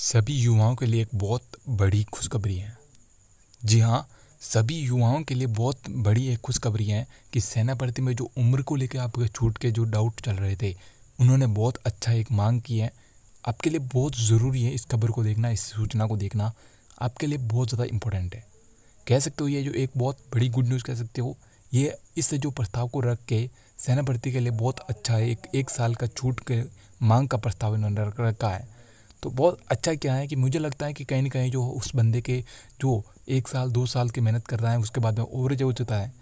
सभी युवाओं के लिए एक बहुत बड़ी खुशखबरी है जी हाँ सभी युवाओं के लिए बहुत बड़ी एक खुशखबरी है कि सेना भर्ती में जो उम्र को लेकर आपके छूट के जो डाउट चल रहे थे उन्होंने बहुत अच्छा एक मांग की है आपके लिए बहुत ज़रूरी है इस खबर को देखना इस सूचना को देखना आपके लिए बहुत ज़्यादा इम्पोर्टेंट है कह सकते हो ये जो एक बहुत बड़ी गुड न्यूज़ कह सकते हो ये इस जो प्रस्ताव को रख के सेना भर्ती के लिए बहुत अच्छा है एक एक साल का छूट के मांग का प्रस्ताव इन्होंने रखा है तो बहुत अच्छा क्या है कि मुझे लगता है कि कहीं ना कहीं जो उस बंदे के जो एक साल दो साल की मेहनत कर रहा है उसके बाद में ओवरेज हो चुका है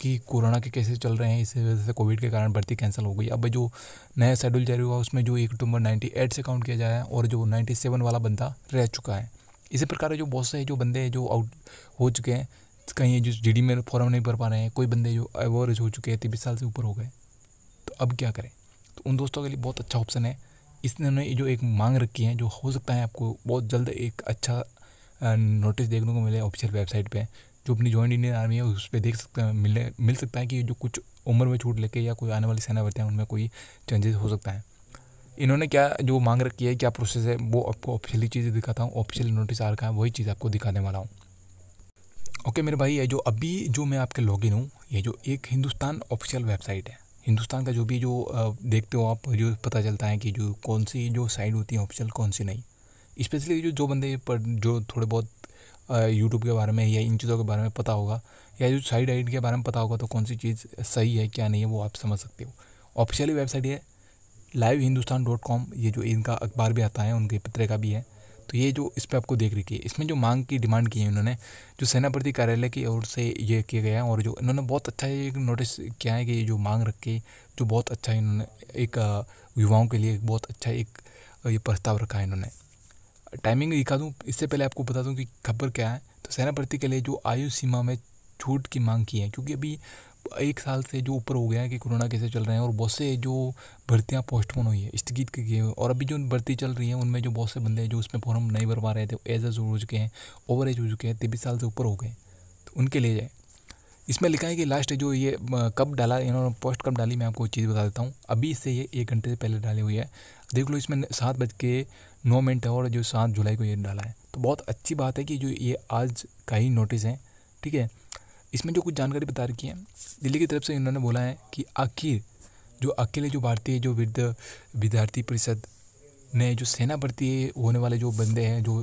कि कोरोना के केसेस चल रहे हैं इस वजह से कोविड के कारण भर्ती कैंसिल हो गई अब जो नया शेड्यूल जारी हुआ उसमें जो एक अक्टूबर नाइन्टी एट से काउंट किया जाए और जो नाइन्टी सेवन वाला बंदा रह चुका है इसी प्रकार जो बहुत से जो बंदे हैं जो आउट हो चुके हैं कहीं जो जी में फॉर्म नहीं भर पा रहे हैं कोई बंदे जो एवरेज हो चुके हैं तिब्बत साल से ऊपर हो गए तो अब क्या करें तो उन दोस्तों के लिए बहुत अच्छा ऑप्शन है इसने जो एक मांग रखी है जो हो सकता है आपको बहुत जल्द एक अच्छा नोटिस देखने को मिले ऑफिशियल वेबसाइट पे जो अपनी जॉइंट इंडियन आर्मी है उस पर देख सकते हैं मिले मिल सकता है कि जो कुछ उम्र में छूट लेके या कोई आने वाली सेना भर्ती उनमें कोई चेंजेस हो सकता है इन्होंने क्या जो मांग रखी है क्या प्रोसेस है वो आपको ऑफिशियली चीज़ें दिखाता हूँ ऑफिशियल नोटिस आ रखा है वही चीज़ आपको दिखाने वाला हूँ ओके मेरे भाई ये जो अभी जो मैं आपके लॉगिन हूँ ये जो एक हिंदुस्तान ऑफिशियल वेबसाइट है हिंदुस्तान का जो भी जो देखते हो आप जो पता चलता है कि जो कौन सी जो साइड होती है ऑफिशियल कौन सी नहीं स्पेशली जो जो बंदे पर जो थोड़े बहुत यूट्यूब के बारे में या इन चीज़ों के बारे में पता होगा या जो साइड आइड के बारे में पता होगा तो कौन सी चीज़ सही है क्या नहीं है वो आप समझ सकते हो ऑफिशियली वेबसाइट है लाइव हिंदुस्तान डॉट कॉम ये जो इनका अखबार भी आता है उनके पत्रिका भी है तो ये जो इस पर आपको देख रखी है इसमें जो मांग की डिमांड की है इन्होंने जो सेनापति कार्यालय की ओर से ये किया गया और जो इन्होंने बहुत अच्छा एक नोटिस किया है कि ये जो मांग रखी जो बहुत अच्छा इन्होंने एक युवाओं के लिए बहुत अच्छा एक ये प्रस्ताव रखा है इन्होंने टाइमिंग दिखा दूँ इससे पहले आपको बता दूँ कि खबर क्या है तो सेनापति के लिए जो आयु सीमा में छूट की मांग की है क्योंकि अभी एक साल से जो ऊपर हो गया है कि कोरोना कैसे चल रहे हैं और बहुत से जो भर्तियाँ पोस्टपोन हुई है स्थगित की गई और अभी जो भर्ती चल रही है उनमें जो बहुत से बंदे हैं जो उसमें फॉर्म नहीं भर पा रहे थे एज एज हो चुके हैं ओवर एज हो चुके हैं तेबीस साल से ऊपर हो गए तो उनके लिए जाए इसमें लिखा है कि लास्ट जो ये कब डाला इन्होंने पोस्ट कब डाली मैं आपको चीज़ बता देता हूँ अभी से ये एक घंटे से पहले डाली हुई है देख लो इसमें सात बज के नौ मिनट है और जो सात जुलाई को ये डाला है तो बहुत अच्छी बात है कि जो ये आज का ही नोटिस है ठीक है इसमें जो कुछ जानकारी बता रखी है दिल्ली की तरफ से इन्होंने बोला है कि आखिर जो अकेले जो भारतीय जो वृद्ध विद्यार्थी परिषद ने जो सेना भर्ती होने वाले जो बंदे हैं जो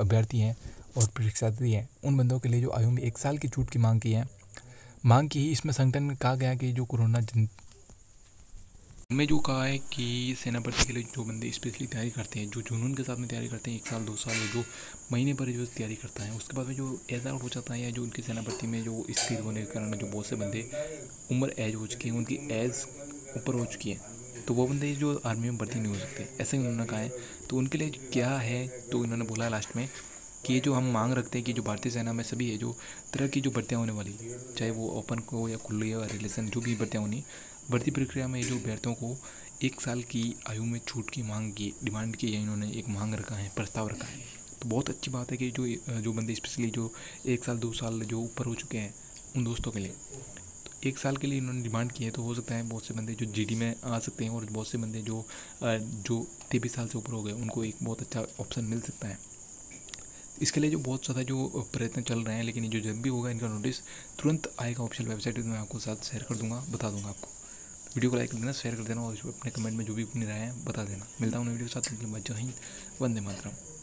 अभ्यर्थी हैं और परीक्षार्थी हैं उन बंदों के लिए जो आयु में एक साल की छूट की मांग की है मांग की ही इसमें संगठन कहा गया कि जो कोरोना हमने जो कहा है कि सेना भर्ती के लिए जो बंदे स्पेशली तैयारी करते हैं जो जुनून के साथ में तैयारी करते हैं एक साल दो साल जो महीने भर जो तैयारी करता है उसके बाद में जो एज आउट हो जाता है या जो उनकी सेना भर्ती में जो स्किल होने के कारण जो बहुत से बंदे उम्र एज हो चुकी है उनकी एज ऊपर हो चुकी है तो वो बंदे जो आर्मी में भर्ती नहीं हो सकते ऐसे ही उन्होंने कहा है तो उनके लिए क्या है तो इन्होंने बोला लास्ट में कि ये जो हम मांग रखते हैं कि जो भारतीय सेना में सभी है जो तरह की जो भर्तियाँ होने वाली चाहे वो ओपन को या खुली हो या रिलेशन जो भी भर्तियाँ होनी भर्ती प्रक्रिया में जो अभ्यर्थियों को एक साल की आयु में छूट की मांग की डिमांड की है इन्होंने एक मांग रखा है प्रस्ताव रखा है तो बहुत अच्छी बात है कि जो जो बंदे स्पेशली जो एक साल दो साल जो ऊपर हो चुके हैं उन दोस्तों के लिए तो एक साल के लिए इन्होंने डिमांड की है तो हो सकता है बहुत से बंदे जो जी में आ सकते हैं और बहुत से बंदे जो जो तेईस साल से ऊपर हो गए उनको एक बहुत अच्छा ऑप्शन मिल सकता है इसके लिए जो बहुत ज़्यादा जो प्रयत्न चल रहे हैं लेकिन जो जब भी होगा इनका नोटिस तुरंत आएगा ऑप्शन वेबसाइट मैं आपको साथ शेयर कर दूंगा बता दूंगा आपको वीडियो को लाइक कर देना शेयर कर देना और अपने कमेंट में जो भी अपनी राय है बता देना मिलता हूँ वीडियो के साथ जय हिंद वंदे मातरम